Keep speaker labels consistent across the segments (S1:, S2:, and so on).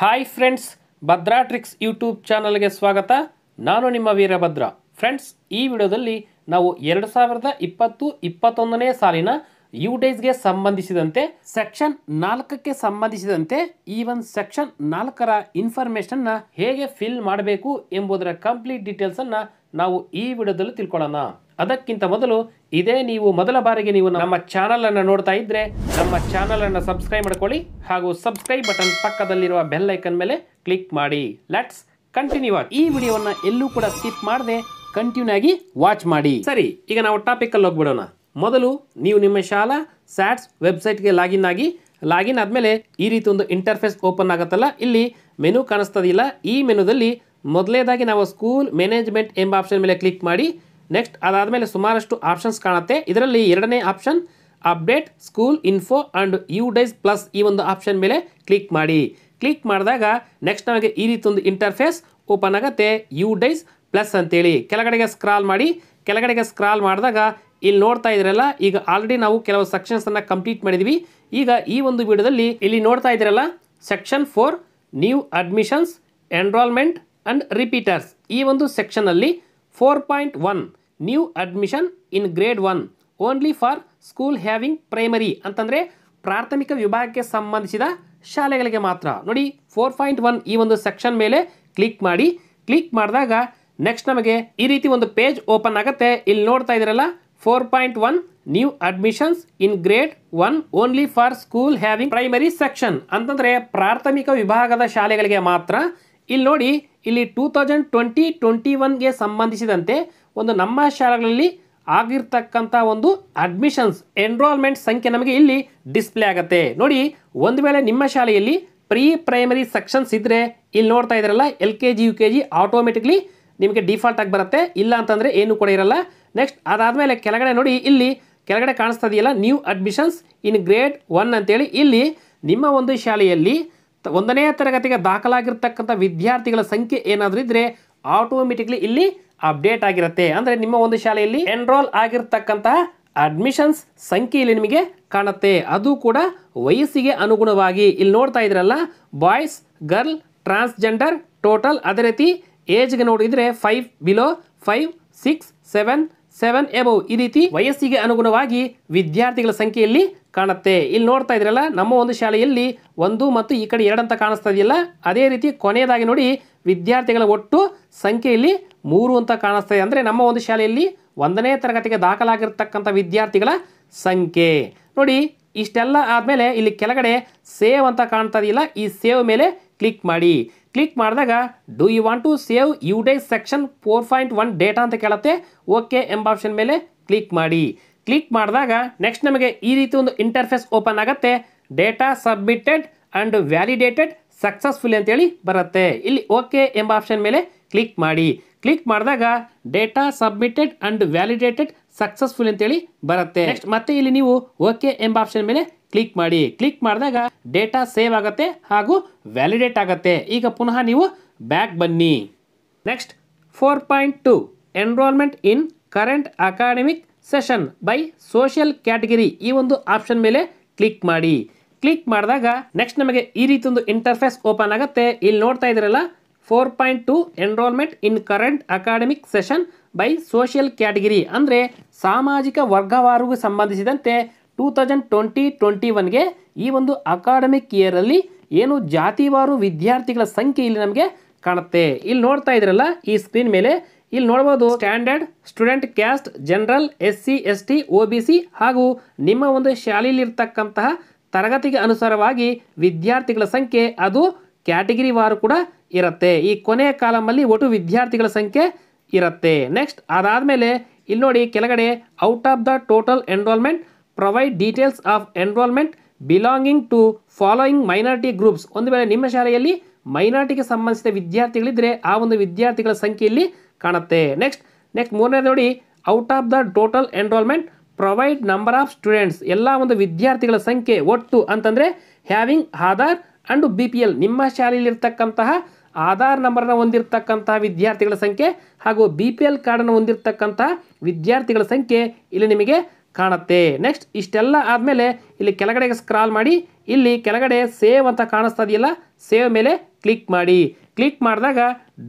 S1: hi friends Bhadra tricks YouTube ಚಾನಲ್ಗೆ ಸ್ವಾಗತ ನಾನು ನಿಮ್ಮ ವೀರಭದ್ರ ಫ್ರೆಂಡ್ಸ್ ಈ ವಿಡಿಯೋದಲ್ಲಿ ನಾವು ಎರಡು ಸಾವಿರದ ಇಪ್ಪತ್ತು ಇಪ್ಪತ್ತೊಂದನೇ ಸಾಲಿನ ಯು ಡೇಸ್ಗೆ ಸಂಬಂಧಿಸಿದಂತೆ ಸೆಕ್ಷನ್ ನಾಲ್ಕಕ್ಕೆ ಸಂಬಂಧಿಸಿದಂತೆ ಈ ಒಂದು ಸೆಕ್ಷನ್ ನಾಲ್ಕರ ಇನ್ಫಾರ್ಮೇಷನ್ನ ಹೇಗೆ ಫಿಲ್ ಮಾಡಬೇಕು ಎಂಬುದರ ಕಂಪ್ಲೀಟ್ ಡೀಟೇಲ್ಸನ್ನು ನಾವು ಈ ವಿಡಿಯೋದಲ್ಲಿ ತಿಳ್ಕೊಳ್ಳೋಣ ಅದಕ್ಕಿಂತ ಮೊದಲು ಇದೇ ನೀವು ಮೊದಲ ಬಾರಿಗೆ ನೀವು ನಮ್ಮ ಚಾನಲನ್ನು ನೋಡ್ತಾ ಇದ್ದರೆ ನಮ್ಮ ಚಾನಲನ್ನು ಸಬ್ಸ್ಕ್ರೈಬ್ ಮಾಡ್ಕೊಳ್ಳಿ ಹಾಗೂ ಸಬ್ಸ್ಕ್ರೈಬ್ ಬಟನ್ ಪಕ್ಕದಲ್ಲಿರುವ ಬೆಲ್ ಐಕನ್ ಮೇಲೆ ಕ್ಲಿಕ್ ಮಾಡಿ ಲೆಟ್ಸ್ ಕಂಟಿನ್ಯೂ ಆಗಿ ಈ ವಿಡಿಯೋವನ್ನು ಎಲ್ಲೂ ಕೂಡ ಸ್ಕಿಪ್ ಮಾಡದೆ ಕಂಟಿನ್ಯೂ ಆಗಿ ವಾಚ್ ಮಾಡಿ ಸರಿ ಈಗ ನಾವು ಟಾಪಿಕಲ್ಲಿ ಹೋಗ್ಬಿಡೋಣ ಮೊದಲು ನೀವು ನಿಮ್ಮ ಶಾಲಾ ಸ್ಯಾಟ್ಸ್ ವೆಬ್ಸೈಟ್ಗೆ ಲಾಗಿನ್ ಆಗಿ ಲಾಗಿನ್ ಆದಮೇಲೆ ಈ ರೀತಿ ಒಂದು ಇಂಟರ್ಫೇಸ್ ಓಪನ್ ಆಗುತ್ತಲ್ಲ ಇಲ್ಲಿ ಮೆನು ಕಾಣಿಸ್ತದಿಲ್ಲ ಈ ಮೆನುದಲ್ಲಿ ಮೊದಲೇದಾಗಿ ನಾವು ಸ್ಕೂಲ್ ಮ್ಯಾನೇಜ್ಮೆಂಟ್ ಎಂಬ ಆಪ್ಷನ್ ಮೇಲೆ ಕ್ಲಿಕ್ ಮಾಡಿ ನೆಕ್ಸ್ಟ್ ಅದಾದಮೇಲೆ ಸುಮಾರಷ್ಟು ಆಪ್ಷನ್ಸ್ ಕಾಣುತ್ತೆ ಇದರಲ್ಲಿ ಎರಡನೇ option update school info and U DISE plus ಈ ಒಂದು ಆಪ್ಷನ್ ಮೇಲೆ ಕ್ಲಿಕ್ ಮಾಡಿ ಕ್ಲಿಕ್ ಮಾಡಿದಾಗ ನೆಕ್ಸ್ಟ್ ನಮಗೆ ಈ ರೀತಿ ಒಂದು ಇಂಟರ್ಫೇಸ್ ಓಪನ್ ಆಗುತ್ತೆ ಯು ಡೈಸ್ ಪ್ಲಸ್ ಅಂತೇಳಿ ಕೆಳಗಡೆಗೆ ಸ್ಕ್ರಾಲ್ ಮಾಡಿ ಕೆಳಗಡೆಗೆ ಸ್ಕ್ರಾಲ್ ಮಾಡಿದಾಗ ಇಲ್ಲಿ ನೋಡ್ತಾ ಇದ್ರಲ್ಲ ಈಗ ಆಲ್ರೆಡಿ ನಾವು ಕೆಲವು ಸೆಕ್ಷನ್ಸನ್ನು ಕಂಪ್ಲೀಟ್ ಮಾಡಿದ್ವಿ ಈಗ ಈ ಒಂದು ವಿಡಿಯೋದಲ್ಲಿ ಇಲ್ಲಿ ನೋಡ್ತಾ ಇದ್ರಲ್ಲ section four new admissions enrolment and repeaters ಈ ಒಂದು ಸೆಕ್ಷನಲ್ಲಿ four point one new admission in grade one only for school having primary ಅಂತಂದರೆ ಪ್ರಾಥಮಿಕ ವಿಭಾಗಕ್ಕೆ ಸಂಬಂಧಿಸಿದ ಶಾಲೆಗಳಿಗೆ ಮಾತ್ರ ನೋಡಿ ಫೋರ್ ಪಾಯಿಂಟ್ ಒನ್ ಈ ಒಂದು ಸೆಕ್ಷನ್ ಮೇಲೆ ಕ್ಲಿಕ್ ಮಾಡಿ ಕ್ಲಿಕ್ ಮಾಡಿದಾಗ ನೆಕ್ಸ್ಟ್ ನಮಗೆ ಈ ರೀತಿ ಒಂದು ಪೇಜ್ ಓಪನ್ ಆಗುತ್ತೆ ಇಲ್ಲಿ ನೋಡ್ತಾ ಇದ್ದೀರಲ್ಲ four point one new admissions in grade one only for school having primary section ಅಂತಂದರೆ ಪ್ರಾಥಮಿಕ ವಿಭಾಗದ ಶಾಲೆಗಳಿಗೆ ಮಾತ್ರ ಇಲ್ಲಿ ನೋಡಿ ಇಲ್ಲಿ ಟೂ ತೌಸಂಡ್ ಟ್ವೆಂಟಿ ಟ್ವೆಂಟಿ ಒನ್ಗೆ ಸಂಬಂಧಿಸಿದಂತೆ ಒಂದು ನಮ್ಮ ಶಾಲೆಗಳಲ್ಲಿ ಆಗಿರ್ತಕ್ಕಂಥ ಒಂದು ಅಡ್ಮಿಷನ್ಸ್ ಎನ್ರೋಲ್ಮೆಂಟ್ ಸಂಖ್ಯೆ ನಮಗೆ ಇಲ್ಲಿ ಡಿಸ್ಪ್ಲೇ ಆಗುತ್ತೆ ನೋಡಿ ಒಂದು ವೇಳೆ ನಿಮ್ಮ ಶಾಲೆಯಲ್ಲಿ ಪ್ರೀ ಪ್ರೈಮರಿ ಸೆಕ್ಷನ್ಸ್ ಇದ್ದರೆ ಇಲ್ಲಿ ನೋಡ್ತಾ ಇದ್ರಲ್ಲ L K G U K G automatically ನಿಮಗೆ ಡಿಫಾಲ್ಟ್ ಆಗಿ ಬರುತ್ತೆ ಇಲ್ಲ ಅಂತಂದರೆ ಏನು ಕೂಡ ಇರಲ್ಲ ನೆಕ್ಸ್ಟ್ ಅದಾದಮೇಲೆ ಕೆಳಗಡೆ ನೋಡಿ ಇಲ್ಲಿ ಕೆಳಗಡೆ ಕಾಣಿಸ್ತಾ ಇದೆಯಲ್ಲ new admissions in grade one ಅಂತೇಳಿ ಇಲ್ಲಿ ನಿಮ್ಮ ಒಂದು ಶಾಲೆಯಲ್ಲಿ ಒಂದನೇ ತರಗತಿಗೆ ದಾಖಲಾಗಿರ್ತಕ್ಕಂಥ ವಿದ್ಯಾರ್ಥಿಗಳ ಸಂಖ್ಯೆ ಏನಾದರೂ ಇದ್ದರೆ ಆಟೋಮೆಟಿಕ್ಲಿ ಇಲ್ಲಿ ಅಪ್ಡೇಟ್ ಆಗಿರುತ್ತೆ ಅಂದರೆ ನಿಮ್ಮ ಒಂದು ಶಾಲೆಯಲ್ಲಿ ಎನ್ರೋಲ್ ಆಗಿರ್ತಕ್ಕಂತಹ ಅಡ್ಮಿಷನ್ಸ್ ಸಂಖ್ಯೆ ಇಲ್ಲಿ ನಿಮಗೆ ಕಾಣುತ್ತೆ ಅದು ಕೂಡ ವಯಸ್ಸಿಗೆ ಅನುಗುಣವಾಗಿ ಇಲ್ಲಿ ನೋಡ್ತಾ ಇದ್ರಲ್ಲ ಬಾಯ್ಸ್ ಗರ್ಲ್ ಟ್ರಾನ್ಸ್ಜೆಂಡರ್ ಟೋಟಲ್ ಅದೇ ರೀತಿ ಏಜ್ಗೆ ನೋಡಿದರೆ five below five six seven seven above ಈ ರೀತಿ ವಯಸ್ಸಿಗೆ ಅನುಗುಣವಾಗಿ ವಿದ್ಯಾರ್ಥಿಗಳ ಸಂಖ್ಯೆಯಲ್ಲಿ ಕಾಣುತ್ತೆ ಇಲ್ಲಿ ನೋಡ್ತಾ ಇದ್ರಲ್ಲ ನಮ್ಮ ಒಂದು ಶಾಲೆಯಲ್ಲಿ ಒಂದು ಮತ್ತು ಈ ಕಡೆ ಎರಡಂತ ಕಾಣಿಸ್ತಾ ಇದೆಯಲ್ಲ ಅದೇ ರೀತಿ ಕೊನೆಯದಾಗಿ ನೋಡಿ ವಿದ್ಯಾರ್ಥಿಗಳ ಒಟ್ಟು ಸಂಖ್ಯೆ ಇಲ್ಲಿ ಮೂರು ಅಂತ ಕಾಣಿಸ್ತಾ ಇದೆ ಅಂದರೆ ನಮ್ಮ ಒಂದು ಶಾಲೆಯಲ್ಲಿ ಒಂದನೇ ತರಗತಿಗೆ ದಾಖಲಾಗಿರ್ತಕ್ಕಂಥ ವಿದ್ಯಾರ್ಥಿಗಳ ಸಂಖ್ಯೆ ನೋಡಿ ಇಷ್ಟೆಲ್ಲ ಆದಮೇಲೆ ಇಲ್ಲಿ ಕೆಳಗಡೆ ಸೇವ್ ಅಂತ ಕಾಣ್ತಾ ಇದೆಯಲ್ಲ ಈ ಸೇವ್ ಮೇಲೆ ಕ್ಲಿಕ್ ಮಾಡಿ ಕ್ಲಿಕ್ ಮಾಡಿದಾಗ do you want to save you day section four point one data ಅಂತ ಕೇಳುತ್ತೆ ಓಕೆ ಎಂಬ ಆಪ್ಷನ್ ಮೇಲೆ ಕ್ಲಿಕ್ ಮಾಡಿ ಕ್ಲಿಕ್ ಮಾಡಿದಾಗ ನೆಕ್ಸ್ಟ್ ನಮಗೆ ಈ ರೀತಿ ಒಂದು ಇಂಟರ್ಫೇಸ್ ಓಪನ್ ಆಗುತ್ತೆ data submitted and validated successful ಅಂತೇಳಿ ಬರುತ್ತೆ ಇಲ್ಲಿ ಓಕೆ ಎಂಬ ಆಪ್ಷನ್ ಮೇಲೆ ಕ್ಲಿಕ್ ಮಾಡಿ ಕ್ಲಿಕ್ ಮಾಡಿದಾಗ data submitted and validated successful ಅಂತೇಳಿ ಬರುತ್ತೆ ನೆಕ್ಸ್ಟ್ ಮತ್ತೆ ಇಲ್ಲಿ ನೀವು ಓಕೆ ಎಂಬ ಆಪ್ಷನ್ ಮೇಲೆ ಕ್ಲಿಕ್ ಮಾಡಿ ಕ್ಲಿಕ್ ಮಾಡಿದಾಗ ಡೇಟಾ ಸೇವ್ ಆಗುತ್ತೆ ಹಾಗೂ ವ್ಯಾಲಿಡೇಟ್ ಆಗುತ್ತೆ ಈಗ ಪುನಃ ನೀವು ಬ್ಯಾಕ್ ಬನ್ನಿ next four point two enrolment in current academic session by social category ಈ ಒಂದು ಆಪ್ಷನ್ ಮೇಲೆ ಕ್ಲಿಕ್ ಮಾಡಿ ಕ್ಲಿಕ್ ಮಾಡಿದಾಗ ನೆಕ್ಸ್ಟ್ ನಮಗೆ ಈ ರೀತಿ ಒಂದು ಇಂಟರ್ಫೇಸ್ ಓಪನ್ ಆಗುತ್ತೆ ಇಲ್ಲಿ ನೋಡ್ತಾ ಇದ್ರಲ್ಲ four point two enrolment in current academic session by social category ಅಂದರೆ ಸಾಮಾಜಿಕ ವರ್ಗವಾರಿಗೂ ಸಂಬಂಧಿಸಿದಂತೆ ಟೂ ತೌಸಂಡ್ ಟ್ವೆಂಟಿ ಟ್ವೆಂಟಿ ಒನ್ಗೆ ಈ ಒಂದು ಅಕಾಡೆಮಿಕ್ ಇಯರಲ್ಲಿ ಏನು ಜಾತಿವಾರು ವಿದ್ಯಾರ್ಥಿಗಳ ಸಂಖ್ಯೆ ಇಲ್ಲಿ ನಮಗೆ ಕಾಣುತ್ತೆ ಇಲ್ಲಿ ನೋಡ್ತಾ ಇದ್ರಲ್ಲ ಈ ಸ್ಕ್ರೀನ್ ಮೇಲೆ ಇಲ್ಲಿ ನೋಡ್ಬೋದು standard student caste general S C S T O B C ಹಾಗೂ ನಿಮ್ಮ ಒಂದು ಶಾಲೆಯಲ್ಲಿರ್ತಕ್ಕಂತಹ ತರಗತಿಗೆ ಅನುಸಾರವಾಗಿ ವಿದ್ಯಾರ್ಥಿಗಳ ಸಂಖ್ಯೆ ಅದು ವಾರು ಕೂಡ ಇರುತ್ತೆ ಈ ಕೊನೆಯ ಕಾಲಮಲ್ಲಿ ಒಟ್ಟು ವಿದ್ಯಾರ್ಥಿಗಳ ಸಂಖ್ಯೆ ಇರುತ್ತೆ ನೆಕ್ಸ್ಟ್ ಅದಾದ ಮೇಲೆ ಇಲ್ಲಿ ನೋಡಿ ಕೆಳಗಡೆ out of the total enrolment provide details of enrolment belonging to following minority groups ಒಂದು ವೇಳೆ ನಿಮ್ಮ ಶಾಲೆಯಲ್ಲಿ ಮೈನಾರಿಟಿಗೆ ಸಂಬಂಧಿಸಿದ ವಿದ್ಯಾರ್ಥಿಗಳಿದ್ದರೆ ಆ ಒಂದು ವಿದ್ಯಾರ್ಥಿಗಳ ಸಂಖ್ಯೆಯಲ್ಲಿ ಕಾಣುತ್ತೆ ನೆಕ್ಸ್ಟ್ ನೆಕ್ಸ್ಟ್ ಮೂರನೇ ನೋಡಿ out of the total enrolment provide number of students ಎಲ್ಲ ಒಂದು ವಿದ್ಯಾರ್ಥಿಗಳ ಸಂಖ್ಯೆ ಒಟ್ಟು ಅಂತಂದರೆ having Aadhaar and B P L ನಿಮ್ಮ ಶಾಲೆಯಲ್ಲಿರ್ತಕ್ಕಂತಹ ಆಧಾರ್ ನಂಬರ್ನ ಹೊಂದಿರತಕ್ಕಂತಹ ವಿದ್ಯಾರ್ಥಿಗಳ ಸಂಖ್ಯೆ ಹಾಗೂ ಬಿ ಪಿ ಎಲ್ ಕಾರ್ಡನ್ನು ಹೊಂದಿರತಕ್ಕಂತಹ ವಿದ್ಯಾರ್ಥಿಗಳ ಸಂಖ್ಯೆ ಇಲ್ಲಿ ನಿಮಗೆ ಕಾಣುತ್ತೆ ನೆಕ್ಸ್ಟ್ ಇಷ್ಟೆಲ್ಲ ಆದಮೇಲೆ ಇಲ್ಲಿ ಕೆಳಗಡೆಗೆ ಸ್ಕ್ರಾಲ್ ಮಾಡಿ ಇಲ್ಲಿ ಕೆಳಗಡೆ ಸೇವ್ ಅಂತ ಕಾಣಿಸ್ತಾ ಇದೆಯಲ್ಲ ಸೇವ್ ಮೇಲೆ ಕ್ಲಿಕ್ ಮಾಡಿ ಕ್ಲಿಕ್ ಮಾಡಿದಾಗ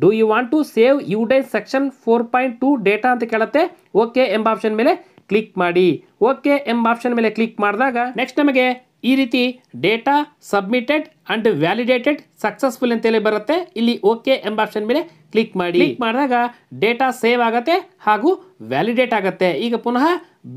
S1: do you want to save U DISE section four point two data ಅಂತ ಕೇಳುತ್ತೆ ಓಕೆ ಎಂಬ ಆಪ್ಷನ್ ಮೇಲೆ ಕ್ಲಿಕ್ ಮಾಡಿ ಓಕೆ ಎಂಬ ಆಪ್ಷನ್ ಮೇಲೆ ಕ್ಲಿಕ್ ಮಾಡಿದಾಗ ನೆಕ್ಸ್ಟ್ ನಮಗೆ ಈ ರೀತಿ data submitted and validated successful ಅಂತೇಳಿ ಬರುತ್ತೆ ಇಲ್ಲಿ ಓಕೆ ಎಂಬ ಆಪ್ಷನ್ ಮೇಲೆ ಕ್ಲಿಕ್ ಮಾಡಿ ಕ್ಲಿಕ್ ಮಾಡಿದಾಗ ಡೇಟಾ ಸೇವ್ ಆಗುತ್ತೆ ಹಾಗೂ ವ್ಯಾಲಿಡೇಟ್ ಆಗುತ್ತೆ ಈಗ ಪುನಃ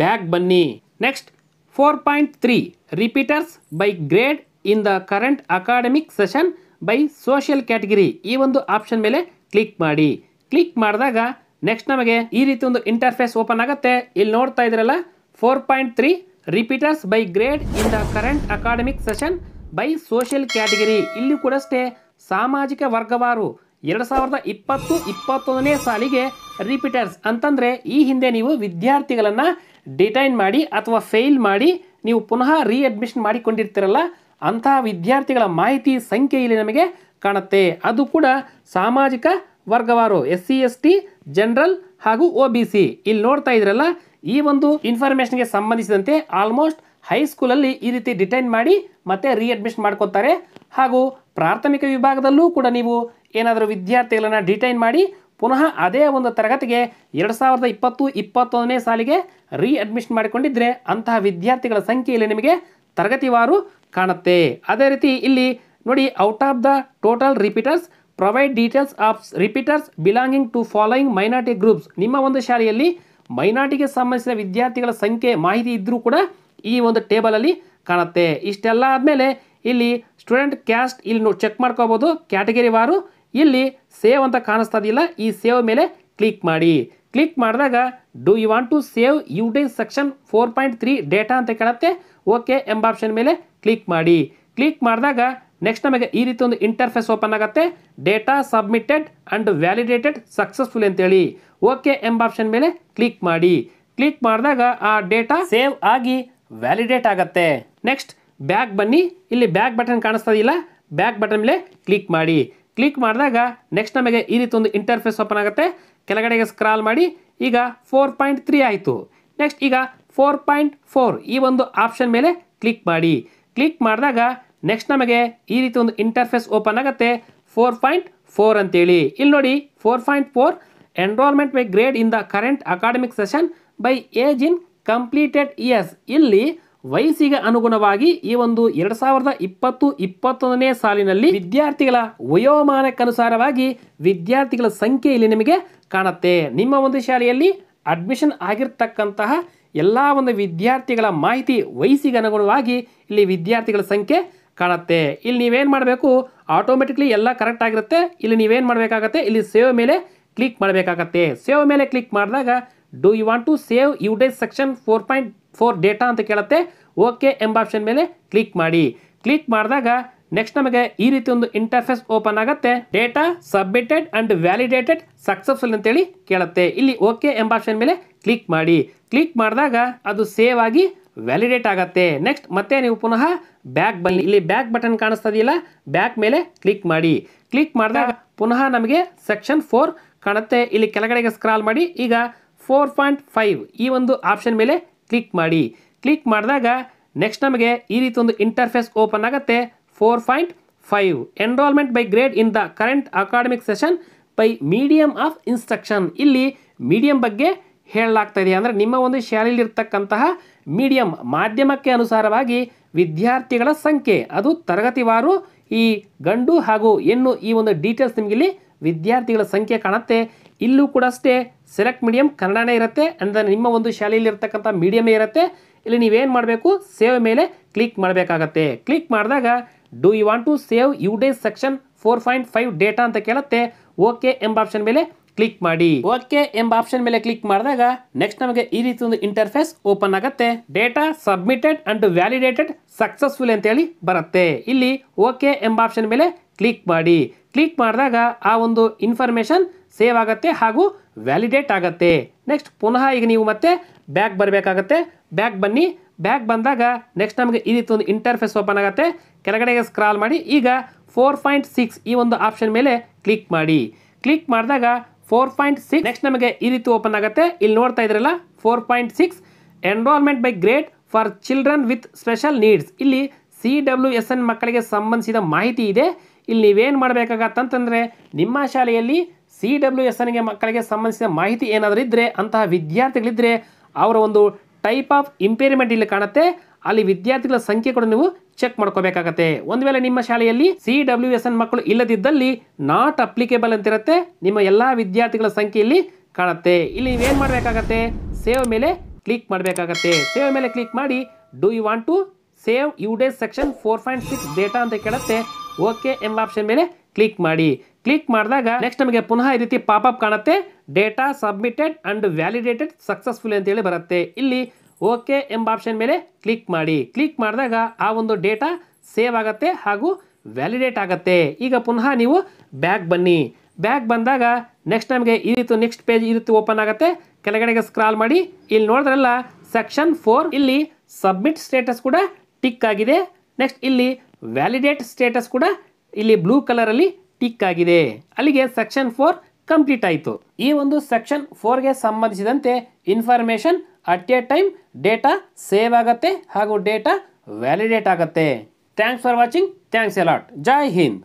S1: ಬ್ಯಾಗ್ ಬನ್ನಿ next four point three repeaters by grade in the current academic session by social category ಈ ಒಂದು ಆಪ್ಷನ್ ಮೇಲೆ ಕ್ಲಿಕ್ ಮಾಡಿ ಕ್ಲಿಕ್ ಮಾಡಿದಾಗ ನೆಕ್ಸ್ಟ್ ನಮಗೆ ಈ ರೀತಿ ಒಂದು ಇಂಟರ್ಫೇಸ್ ಓಪನ್ ಆಗುತ್ತೆ ಇಲ್ಲಿ ನೋಡ್ತಾ ಇದ್ರಲ್ಲ four point three repeaters by grade in the current academic session by social category ಇಲ್ಲಿ ಕೂಡ ಅಷ್ಟೇ ಸಾಮಾಜಿಕ ವರ್ಗವಾರು ಎರಡು ಸಾವಿರದ ಇಪ್ಪತ್ತು ಇಪ್ಪತ್ತೊಂದನೇ ಸಾಲಿಗೆ ರಿಪೀಟರ್ಸ್ ಅಂತಂದರೆ ಈ ಹಿಂದೆ ನೀವು ವಿದ್ಯಾರ್ಥಿಗಳನ್ನು ಡಿಟೈನ್ ಮಾಡಿ ಅಥವಾ ಫೇಲ್ ಮಾಡಿ ನೀವು ಪುನಃ ರೀಅಡ್ಮಿಷನ್ ಮಾಡಿಕೊಂಡಿರ್ತೀರಲ್ಲ ಅಂತಹ ವಿದ್ಯಾರ್ಥಿಗಳ ಮಾಹಿತಿ ಸಂಖ್ಯೆ ಇಲ್ಲಿ ನಮಗೆ ಕಾಣುತ್ತೆ ಅದು ಕೂಡ ಸಾಮಾಜಿಕ ವರ್ಗವಾರು S C S T general ಹಾಗೂ ಒ ಬಿ ಸಿ ಇಲ್ಲಿ ನೋಡ್ತಾ ಇದ್ರಲ್ಲ ಈ ಒಂದು ಇನ್ಫಾರ್ಮೇಷನ್ಗೆ ಸಂಬಂಧಿಸಿದಂತೆ ಆಲ್ಮೋಸ್ಟ್ ಹೈಸ್ಕೂಲಲ್ಲಿ ಈ ರೀತಿ ಡಿಟೈನ್ ಮಾಡಿ ಮತ್ತೆ ರಿಅಡ್ಮಿಷನ್ ಮಾಡ್ಕೊತಾರೆ ಹಾಗೂ ಪ್ರಾಥಮಿಕ ವಿಭಾಗದಲ್ಲೂ ಕೂಡ ನೀವು ಏನಾದರೂ ವಿದ್ಯಾರ್ಥಿಗಳನ್ನು ಡಿಟೈನ್ ಮಾಡಿ ಪುನಃ ಅದೇ ಒಂದು ತರಗತಿಗೆ ಎರಡು ಸಾವಿರದ ಇಪ್ಪತ್ತು ಇಪ್ಪತ್ತೊಂದನೇ ಸಾಲಿಗೆ ರೀಅಡ್ಮಿಷನ್ ಮಾಡಿಕೊಂಡಿದ್ರೆ ಅಂತಹ ವಿದ್ಯಾರ್ಥಿಗಳ ಸಂಖ್ಯೆಯಲ್ಲಿ ನಿಮಗೆ ತರಗತಿವಾರು ಕಾಣುತ್ತೆ ಅದೇ ರೀತಿ ಇಲ್ಲಿ ನೋಡಿ out of the total repeaters provide details of repeaters belonging to following minority groups ನಿಮ್ಮ ಒಂದು ಶಾಲೆಯಲ್ಲಿ ಮೈನಾರಿಟಿಗೆ ಸಂಬಂಧಿಸಿದ ವಿದ್ಯಾರ್ಥಿಗಳ ಸಂಖ್ಯೆ ಮಾಹಿತಿ ಇದ್ದರೂ ಕೂಡ ಈ ಒಂದು ಟೇಬಲಲ್ಲಿ ಕಾಣುತ್ತೆ ಇಷ್ಟೆಲ್ಲ ಆದಮೇಲೆ ಇಲ್ಲಿ ಸ್ಟೂಡೆಂಟ್ ಕ್ಯಾಸ್ಟ್ ಇಲ್ಲಿ ನೋಡಿ ಚೆಕ್ ಮಾಡ್ಕೋಬೋದು ಕ್ಯಾಟಗರಿ ವಾರು ಇಲ್ಲಿ ಸೇವ್ ಅಂತ ಕಾಣಿಸ್ತಾ ಇದೆಯಲ್ಲ ಈ ಸೇವ್ ಮೇಲೆ ಕ್ಲಿಕ್ ಮಾಡಿ ಕ್ಲಿಕ್ ಮಾಡಿದಾಗ do you want to save U DISE section four point three data ಅಂತ ಕೇಳುತ್ತೆ ಓಕೆ ಎಂಬ ಆಪ್ಷನ್ ಮೇಲೆ ಕ್ಲಿಕ್ ಮಾಡಿ ಕ್ಲಿಕ್ ಮಾಡಿದಾಗ ನೆಕ್ಸ್ಟ್ ನಮಗೆ ಈ ರೀತಿ ಒಂದು ಇಂಟರ್ಫೇಸ್ ಓಪನ್ ಆಗುತ್ತೆ data submitted and validated successful ಅಂತೇಳಿ ಓಕೆ ಎಂಬ ಆಪ್ಷನ್ ಮೇಲೆ ಕ್ಲಿಕ್ ಮಾಡಿ ಕ್ಲಿಕ್ ಮಾಡಿದಾಗ ಆ ಡೇಟಾ ಸೇವ್ ಆಗಿ ವ್ಯಾಲಿಡೇಟ್ ಆಗುತ್ತೆ ನೆಕ್ಸ್ಟ್ ಬ್ಯಾಕ್ ಬನ್ನಿ ಇಲ್ಲಿ ಬ್ಯಾಕ್ ಬಟನ್ ಕಾಣಿಸ್ತದಿಲ್ಲ ಬ್ಯಾಕ್ ಬಟನ್ ಮೇಲೆ ಕ್ಲಿಕ್ ಮಾಡಿ ಕ್ಲಿಕ್ ಮಾಡಿದಾಗ ನೆಕ್ಸ್ಟ್ ನಮಗೆ ಈ ರೀತಿ ಒಂದು ಇಂಟರ್ಫೇಸ್ ಓಪನ್ ಆಗುತ್ತೆ ಕೆಳಗಡೆಗೆ ಸ್ಕ್ರಾಲ್ ಮಾಡಿ ಈಗ ಫೋರ್ ಪಾಯಿಂಟ್ ತ್ರೀ ಆಯಿತು ನೆಕ್ಸ್ಟ್ ಈಗ ಫೋರ್ ಪಾಯಿಂಟ್ ಫೋರ್ ಈ ಒಂದು ಆಪ್ಷನ್ ಮೇಲೆ ಕ್ಲಿಕ್ ಮಾಡಿ ಕ್ಲಿಕ್ ಮಾಡಿದಾಗ ನೆಕ್ಸ್ಟ್ ನಮಗೆ ಈ ರೀತಿ ಒಂದು ಇಂಟರ್ಫೇಸ್ ಓಪನ್ ಆಗುತ್ತೆ ಫೋರ್ ಪಾಯಿಂಟ್ ಫೋರ್ ಅಂತೇಳಿ ಇಲ್ಲಿ ನೋಡಿ four point four enrolment by grade in the current academic session by age in completed years ಇಲ್ಲಿ ವಯಸ್ಸಿಗೆ ಅನುಗುಣವಾಗಿ ಈ ಒಂದು ಎರಡು ಸಾವಿರದ ಇಪ್ಪತ್ತು ಇಪ್ಪತ್ತೊಂದನೇ ಸಾಲಿನಲ್ಲಿ ವಿದ್ಯಾರ್ಥಿಗಳ ವಯೋಮಾನಕ್ಕನುಸಾರವಾಗಿ ವಿದ್ಯಾರ್ಥಿಗಳ ಸಂಖ್ಯೆ ಇಲ್ಲಿ ನಿಮಗೆ ಕಾಣುತ್ತೆ ನಿಮ್ಮ ಒಂದು ಶಾಲೆಯಲ್ಲಿ ಅಡ್ಮಿಷನ್ ಆಗಿರ್ತಕ್ಕಂತಹ ಎಲ್ಲ ಒಂದು ವಿದ್ಯಾರ್ಥಿಗಳ ಮಾಹಿತಿ ವಯಸ್ಸಿಗೆ ಅನುಗುಣವಾಗಿ ಇಲ್ಲಿ ವಿದ್ಯಾರ್ಥಿಗಳ ಸಂಖ್ಯೆ ಕಾಣುತ್ತೆ ಇಲ್ಲಿ ನೀವೇನು ಮಾಡಬೇಕು ಆಟೋಮೆಟಿಕ್ಲಿ ಎಲ್ಲ ಕರೆಕ್ಟ್ ಆಗಿರುತ್ತೆ ಇಲ್ಲಿ ನೀವೇನು ಮಾಡಬೇಕಾಗತ್ತೆ ಇಲ್ಲಿ ಸೇವ್ ಮೇಲೆ ಕ್ಲಿಕ್ ಮಾಡಬೇಕಾಗತ್ತೆ ಸೇವ್ ಮೇಲೆ ಕ್ಲಿಕ್ ಮಾಡಿದಾಗ do you want to save UDISE section four point four data ಅಂತ ಕೇಳುತ್ತೆ ಓಕೆ ಎಂಬ ಆಪ್ಷನ್ ಮೇಲೆ ಕ್ಲಿಕ್ ಮಾಡಿ ಕ್ಲಿಕ್ ಮಾಡಿದಾಗ ನೆಕ್ಸ್ಟ್ ನಮಗೆ ಈ ರೀತಿ ಒಂದು ಇಂಟರ್ಫೇಸ್ ಓಪನ್ ಆಗುತ್ತೆ data submitted and validated successful ಅಂತೇಳಿ ಕೇಳುತ್ತೆ ಇಲ್ಲಿ ಓಕೆ ಎಂಬ ಆಪ್ಷನ್ ಮೇಲೆ ಕ್ಲಿಕ್ ಮಾಡಿ ಕ್ಲಿಕ್ ಮಾಡಿದಾಗ ಅದು ಸೇವ್ ಆಗಿ ವ್ಯಾಲಿಡೇಟ್ ಆಗುತ್ತೆ ನೆಕ್ಸ್ಟ್ ಮತ್ತೆ ನೀವು ಪುನಃ ಬ್ಯಾಕ್ ಬನ್ನಿ ಇಲ್ಲಿ ಬ್ಯಾಕ್ ಬಟನ್ ಕಾಣಿಸ್ತದೆಯಲ್ಲ ಬ್ಯಾಕ್ ಮೇಲೆ ಕ್ಲಿಕ್ ಮಾಡಿ ಕ್ಲಿಕ್ ಮಾಡಿದಾಗ ಪುನಃ ನಮಗೆ ಸೆಕ್ಷನ್ ಫೋರ್ ಕಾಣುತ್ತೆ ಇಲ್ಲಿ ಕೆಳಗಡೆಗೆ ಸ್ಕ್ರಾಲ್ ಮಾಡಿ ಈಗ ಫೋರ್ ಪಾಯಿಂಟ್ ಫೈವ್ ಈ ಒಂದು ಆಪ್ಷನ್ ಮೇಲೆ ಕ್ಲಿಕ್ ಮಾಡಿ ಕ್ಲಿಕ್ ಮಾಡಿದಾಗ ನೆಕ್ಸ್ಟ್ ನಮಗೆ ಈ ರೀತಿ ಒಂದು ಇಂಟರ್ಫೇಸ್ ಓಪನ್ ಆಗುತ್ತೆ four point five enrolment by grade in the current academic session by medium of instruction ಇಲ್ಲಿ ಮೀಡಿಯಂ ಬಗ್ಗೆ ಹೇಳಲಾಗ್ತಾ ಇದೆ ಅಂದರೆ ನಿಮ್ಮ ಒಂದು ಶಾಲೆಯಲ್ಲಿರ್ತಕ್ಕಂತಹ ಮೀಡಿಯಂ ಮಾಧ್ಯಮಕ್ಕೆ ಅನುಸಾರವಾಗಿ ವಿದ್ಯಾರ್ಥಿಗಳ ಸಂಖ್ಯೆ ಅದು ತರಗತಿವಾರು ಈ ಗಂಡು ಹಾಗೂ ಹೆಣ್ಣು ಈ ಒಂದು ಡೀಟೇಲ್ಸ್ ನಿಮಗಿಲ್ಲಿ ವಿದ್ಯಾರ್ಥಿಗಳ ಸಂಖ್ಯೆ ಕಾಣುತ್ತೆ ಇಲ್ಲೂ ಕೂಡ ಅಷ್ಟೇ ಸೆಲೆಕ್ಟ್ ಮೀಡಿಯಂ ಕನ್ನಡನೇ ಇರುತ್ತೆ ಅಂದರೆ ನಿಮ್ಮ ಒಂದು ಶಾಲೆಯಲ್ಲಿ ಶಾಲೆಯಲ್ಲಿರ್ತಕ್ಕಂಥ ಮೀಡಿಯಮೇ ಇರುತ್ತೆ ಇಲ್ಲಿ ನೀವೇನು ಮಾಡಬೇಕು ಸೇವ್ ಮೇಲೆ ಕ್ಲಿಕ್ ಮಾಡಬೇಕಾಗತ್ತೆ ಕ್ಲಿಕ್ ಮಾಡಿದಾಗ do you want to save you day section four point five data ಅಂತ ಕೇಳುತ್ತೆ ಓಕೆ ಎಂಬ ಆಪ್ಷನ್ ಮೇಲೆ ಕ್ಲಿಕ್ ಮಾಡಿ ಓಕೆ ಎಂಬ ಆಪ್ಷನ್ ಮೇಲೆ ಕ್ಲಿಕ್ ಮಾಡಿದಾಗ ನೆಕ್ಸ್ಟ್ ನಮಗೆ ಈ ರೀತಿ ಒಂದು ಇಂಟರ್ಫೇಸ್ ಓಪನ್ ಆಗುತ್ತೆ data submitted and validated successful ಅಂತ ಹೇಳಿ ಬರುತ್ತೆ ಇಲ್ಲಿ ಓಕೆ ಎಂಬ ಆಪ್ಷನ್ ಮೇಲೆ ಕ್ಲಿಕ್ ಮಾಡಿ ಕ್ಲಿಕ್ ಮಾಡಿದಾಗ ಆ ಒಂದು ಇನ್ಫಾರ್ಮೇಶನ್ ಸೇವ್ ಆಗುತ್ತೆ ಹಾಗೂ ವ್ಯಾಲಿಡೇಟ್ ಆಗುತ್ತೆ ನೆಕ್ಸ್ಟ್ ಪುನಃ ಈಗ ನೀವು ಮತ್ತೆ ಬ್ಯಾಗ್ ಬರಬೇಕಾಗತ್ತೆ ಬ್ಯಾಗ್ ಬನ್ನಿ ಬ್ಯಾಕ್ ಬಂದಾಗ ನೆಕ್ಸ್ಟ್ ನಮಗೆ ಈ ರೀತಿ ಒಂದು ಇಂಟರ್ಫೇಸ್ ಓಪನ್ ಆಗುತ್ತೆ ಕೆಳಗಡೆಗೆ ಸ್ಕ್ರಾಲ್ ಮಾಡಿ ಈಗ ಫೋರ್ ಪಾಯಿಂಟ್ ಸಿಕ್ಸ್ ಈ ಒಂದು ಆಪ್ಷನ್ ಮೇಲೆ ಕ್ಲಿಕ್ ಮಾಡಿ ಕ್ಲಿಕ್ ಮಾಡಿದಾಗ ಫೋರ್ ಪಾಯಿಂಟ್ ಸಿಕ್ಸ್ ನೆಕ್ಸ್ಟ್ ನಮಗೆ ಈ ರೀತಿ ಓಪನ್ ಆಗುತ್ತೆ ಇಲ್ಲಿ ನೋಡ್ತಾ ಇದ್ರಲ್ಲ four point six enrolment by grade for children with special needs ಇಲ್ಲಿ ಸಿ ಡಬ್ಲ್ಯೂ ಎಸ್ ಎನ್ ಮಕ್ಕಳಿಗೆ ಸಂಬಂಧಿಸಿದ ಮಾಹಿತಿ ಇದೆ ಇಲ್ಲಿ ನೀವೇನು ಮಾಡಬೇಕಾಗತ್ತಂತಂದರೆ ನಿಮ್ಮ ಶಾಲೆಯಲ್ಲಿ ಸಿ ಡಬ್ಲ್ಯೂ ಎಸ್ ಎನ್ಗೆ ಮಕ್ಕಳಿಗೆ ಸಂಬಂಧಿಸಿದ ಮಾಹಿತಿ ಏನಾದರೂ ಇದ್ದರೆ ಅಂತಹ ವಿದ್ಯಾರ್ಥಿಗಳಿದ್ದರೆ ಅವರ ಒಂದು ಟೈಪ್ ಆಫ್ ಇಂಪೇರಿಮೆಂಟ್ ಇಲ್ಲಿ ಕಾಣುತ್ತೆ ಅಲ್ಲಿ ವಿದ್ಯಾರ್ಥಿಗಳ ಸಂಖ್ಯೆ ಕೂಡ ನೀವು ಚೆಕ್ ಮಾಡ್ಕೋಬೇಕಾಗತ್ತೆ ಒಂದು ವೇಳೆ ನಿಮ್ಮ ಶಾಲೆಯಲ್ಲಿ ಸಿ ಡಬ್ಲ್ಯೂ ಎಸ್ ಎನ್ ಮಕ್ಕಳು ಇಲ್ಲದಿದ್ದಲ್ಲಿ ನಾಟ್ ಅಪ್ಲಿಕೇಬಲ್ ಅಂತಿರುತ್ತೆ ನಿಮ್ಮ ಎಲ್ಲ ವಿದ್ಯಾರ್ಥಿಗಳ ಸಂಖ್ಯೆಯಲ್ಲಿ ಕಾಣುತ್ತೆ ಇಲ್ಲಿ ನೀವೇನು ಮಾಡಬೇಕಾಗತ್ತೆ ಸೇವ್ ಮೇಲೆ ಕ್ಲಿಕ್ ಮಾಡಬೇಕಾಗತ್ತೆ ಸೇವ್ ಮೇಲೆ ಕ್ಲಿಕ್ ಮಾಡಿ do you want to save you day section four point six data ಅಂತ ಕೇಳುತ್ತೆ ಓಕೆ ಎಂಬ ಆಪ್ಷನ್ ಮೇಲೆ ಕ್ಲಿಕ್ ಮಾಡಿ ಕ್ಲಿಕ್ ಮಾಡಿದಾಗ ನೆಕ್ಸ್ಟ್ ನಮಗೆ ಪುನಃ ಈ ರೀತಿ ಅಪ್ ಕಾಣುತ್ತೆ data submitted and validated successful ಅಂತೇಳಿ ಬರುತ್ತೆ ಇಲ್ಲಿ ಓಕೆ ಎಂಬ ಆಪ್ಷನ್ ಮೇಲೆ ಕ್ಲಿಕ್ ಮಾಡಿ ಕ್ಲಿಕ್ ಮಾಡಿದಾಗ ಆ ಒಂದು ಡೇಟಾ ಸೇವ್ ಆಗುತ್ತೆ ಹಾಗೂ ವ್ಯಾಲಿಡೇಟ್ ಆಗುತ್ತೆ ಈಗ ಪುನಃ ನೀವು ಬ್ಯಾಗ್ ಬನ್ನಿ ಬ್ಯಾಗ್ ಬಂದಾಗ ನೆಕ್ಸ್ಟ್ ನಮಗೆ ಈ ರೀತಿ ನೆಕ್ಸ್ಟ್ ಪೇಜ್ ಈ ರೀತಿ ಓಪನ್ ಆಗುತ್ತೆ ಕೆಳಗಡೆಗೆ ಸ್ಕ್ರಾಲ್ ಮಾಡಿ ಇಲ್ಲಿ ನೋಡಿದ್ರಲ್ಲ ಸೆಕ್ಷನ್ ಫೋರ್ ಇಲ್ಲಿ ಸಬ್ಮಿಟ್ ಸ್ಟೇಟಸ್ ಕೂಡ ಟಿಕ್ ಆಗಿದೆ ನೆಕ್ಸ್ಟ್ ಇಲ್ಲಿ ವ್ಯಾಲಿಡೇಟ್ ಸ್ಟೇಟಸ್ ಕೂಡ ಇಲ್ಲಿ ಬ್ಲೂ ಕಲರಲ್ಲಿ ಟಿಕ್ ಆಗಿದೆ ಅಲ್ಲಿಗೆ ಸೆಕ್ಷನ್ ಫೋರ್ ಕಂಪ್ಲೀಟ್ ಆಯಿತು ಈ ಒಂದು ಸೆಕ್ಷನ್ ಫೋರ್ಗೆ ಸಂಬಂಧಿಸಿದಂತೆ information at a time data save ಆಗುತ್ತೆ ಹಾಗೂ ಡೇಟಾ ವ್ಯಾಲಿಡೇಟ್ ಆಗುತ್ತೆ thanks for watching thanks a lot ಜೈ ಹಿಂದ್